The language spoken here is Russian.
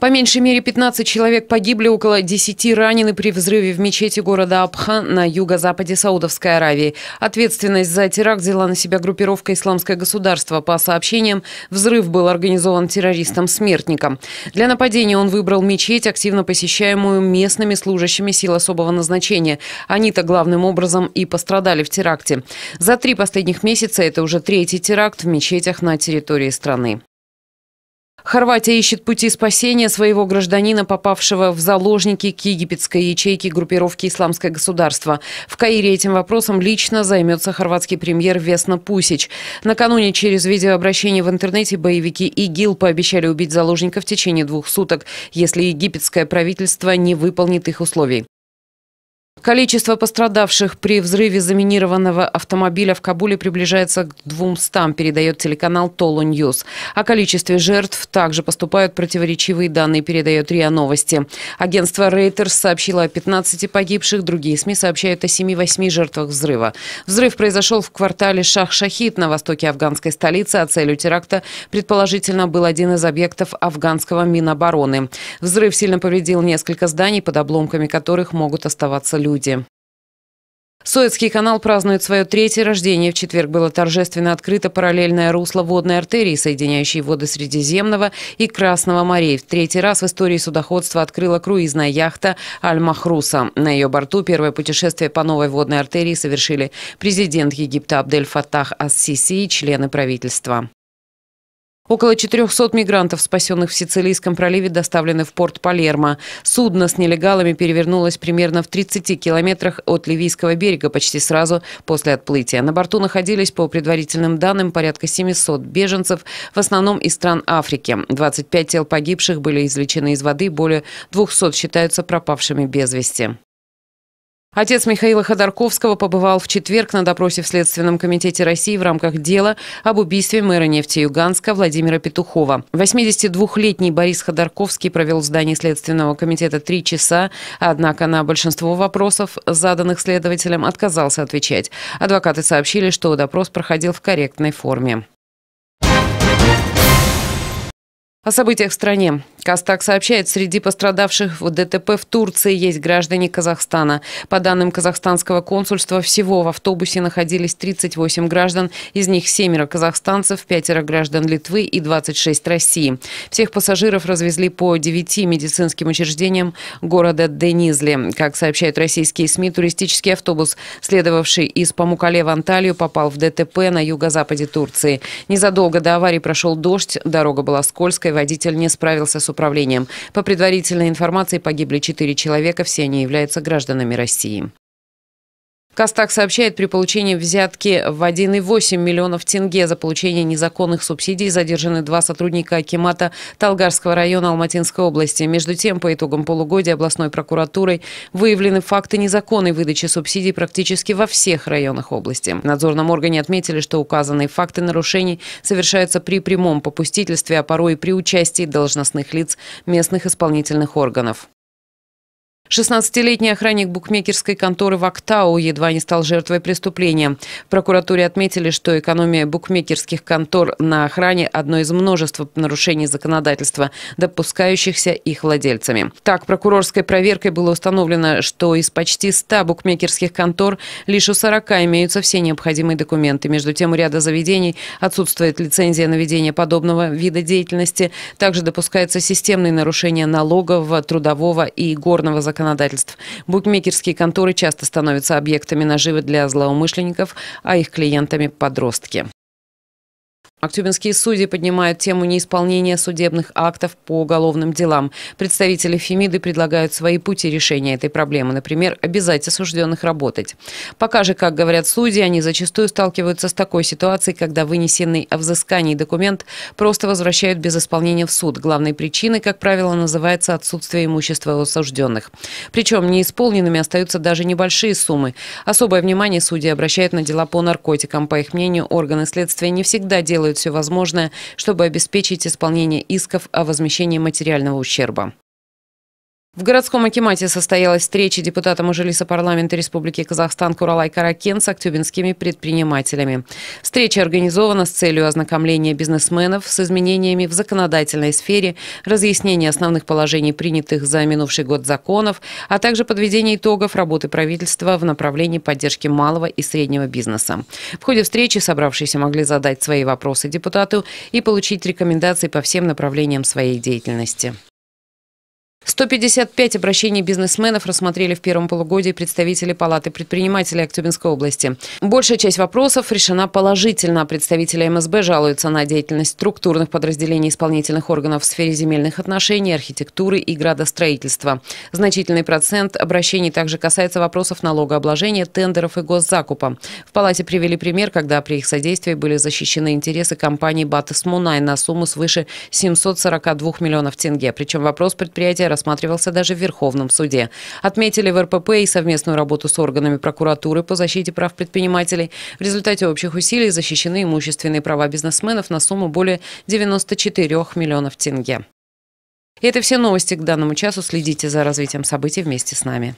По меньшей мере 15 человек погибли, около 10 ранены при взрыве в мечети города Абхан на юго-западе Саудовской Аравии. Ответственность за теракт взяла на себя группировка «Исламское государство». По сообщениям, взрыв был организован террористом-смертником. Для нападения он выбрал мечеть, активно посещаемую местными служащими сил особого назначения. Они-то главным образом и пострадали в теракте. За три последних месяца это уже третий теракт в мечетях на территории страны. Хорватия ищет пути спасения своего гражданина, попавшего в заложники к египетской ячейке группировки «Исламское государство». В Каире этим вопросом лично займется хорватский премьер Весна Пусич. Накануне через видеообращение в интернете боевики ИГИЛ пообещали убить заложника в течение двух суток, если египетское правительство не выполнит их условий. Количество пострадавших при взрыве заминированного автомобиля в Кабуле приближается к 200, передает телеканал Толу Ньюс. О количестве жертв также поступают противоречивые данные, передает РИА Новости. Агентство Reuters сообщило о 15 погибших, другие СМИ сообщают о 7-8 жертвах взрыва. Взрыв произошел в квартале Шах-Шахид на востоке афганской столицы, а целью теракта предположительно был один из объектов афганского Минобороны. Взрыв сильно повредил несколько зданий, под обломками которых могут оставаться люди люди. Соецкий канал празднует свое третье рождение. В четверг было торжественно открыто параллельное русло водной артерии, соединяющей воды Средиземного и Красного морей. В третий раз в истории судоходства открыла круизная яхта «Аль-Махруса». На ее борту первое путешествие по новой водной артерии совершили президент Египта Абдель Фатах Ас-Сиси и члены правительства. Около 400 мигрантов, спасенных в Сицилийском проливе, доставлены в порт Палермо. Судно с нелегалами перевернулось примерно в 30 километрах от Ливийского берега почти сразу после отплытия. На борту находились, по предварительным данным, порядка 700 беженцев, в основном из стран Африки. 25 тел погибших были извлечены из воды, более 200 считаются пропавшими без вести. Отец Михаила Ходорковского побывал в четверг на допросе в Следственном комитете России в рамках дела об убийстве мэра Нефтеюганска Владимира Петухова. 82-летний Борис Ходорковский провел в здании Следственного комитета три часа, однако на большинство вопросов, заданных следователям, отказался отвечать. Адвокаты сообщили, что допрос проходил в корректной форме. О событиях в стране. Кастак сообщает, среди пострадавших в ДТП в Турции есть граждане Казахстана. По данным казахстанского консульства, всего в автобусе находились 38 граждан, из них семеро казахстанцев, пятеро граждан Литвы и 26 России. Всех пассажиров развезли по 9 медицинским учреждениям города Денизли. Как сообщают российские СМИ, туристический автобус, следовавший из Памукале в Анталию, попал в ДТП на юго-западе Турции. Незадолго до аварии прошел дождь, дорога была скользкая, Липецкой водитель не справился с управлением. По предварительной информации погибли четыре человека, все они являются гражданами России. Кастак сообщает, при получении взятки в 1,8 миллионов тенге за получение незаконных субсидий задержаны два сотрудника Акимата Талгарского района Алматинской области. Между тем, по итогам полугодия областной прокуратурой выявлены факты незаконной выдачи субсидий практически во всех районах области. В надзорном органе отметили, что указанные факты нарушений совершаются при прямом попустительстве, а порой и при участии должностных лиц местных исполнительных органов. 16-летний охранник букмекерской конторы «Вактау» едва не стал жертвой преступления. В прокуратуре отметили, что экономия букмекерских контор на охране – одно из множества нарушений законодательства, допускающихся их владельцами. Так, прокурорской проверкой было установлено, что из почти 100 букмекерских контор лишь у 40 имеются все необходимые документы. Между тем, у ряда заведений отсутствует лицензия на ведение подобного вида деятельности. Также допускаются системные нарушения налогового, трудового и горного законодательства законодательств. Букмекерские конторы часто становятся объектами наживы для злоумышленников, а их клиентами – подростки. Актюбинские судьи поднимают тему неисполнения судебных актов по уголовным делам. Представители Фемиды предлагают свои пути решения этой проблемы, например, обязать осужденных работать. Пока же, как говорят судьи, они зачастую сталкиваются с такой ситуацией, когда вынесенный о взыскании документ просто возвращают без исполнения в суд. Главной причиной, как правило, называется отсутствие имущества у осужденных. Причем неисполненными остаются даже небольшие суммы. Особое внимание судьи обращают на дела по наркотикам. По их мнению, органы следствия не всегда делают делает все возможное, чтобы обеспечить исполнение исков о возмещении материального ущерба. В городском Акимате состоялась встреча депутата Мажилиса парламента Республики Казахстан Куралай Каракен с актюбинскими предпринимателями. Встреча организована с целью ознакомления бизнесменов с изменениями в законодательной сфере, разъяснения основных положений принятых за минувший год законов, а также подведения итогов работы правительства в направлении поддержки малого и среднего бизнеса. В ходе встречи собравшиеся могли задать свои вопросы депутату и получить рекомендации по всем направлениям своей деятельности. 155 обращений бизнесменов рассмотрели в первом полугодии представители Палаты предпринимателей Актюбинской области. Большая часть вопросов решена положительно. Представители МСБ жалуются на деятельность структурных подразделений исполнительных органов в сфере земельных отношений, архитектуры и градостроительства. Значительный процент обращений также касается вопросов налогообложения, тендеров и госзакупа. В Палате привели пример, когда при их содействии были защищены интересы компании «Батыс Мунай» на сумму свыше 742 миллионов тенге. Причем вопрос предприятия рассматривался даже в Верховном суде. Отметили в РПП и совместную работу с органами прокуратуры по защите прав предпринимателей. В результате общих усилий защищены имущественные права бизнесменов на сумму более 94 миллионов тенге. И это все новости к данному часу. Следите за развитием событий вместе с нами.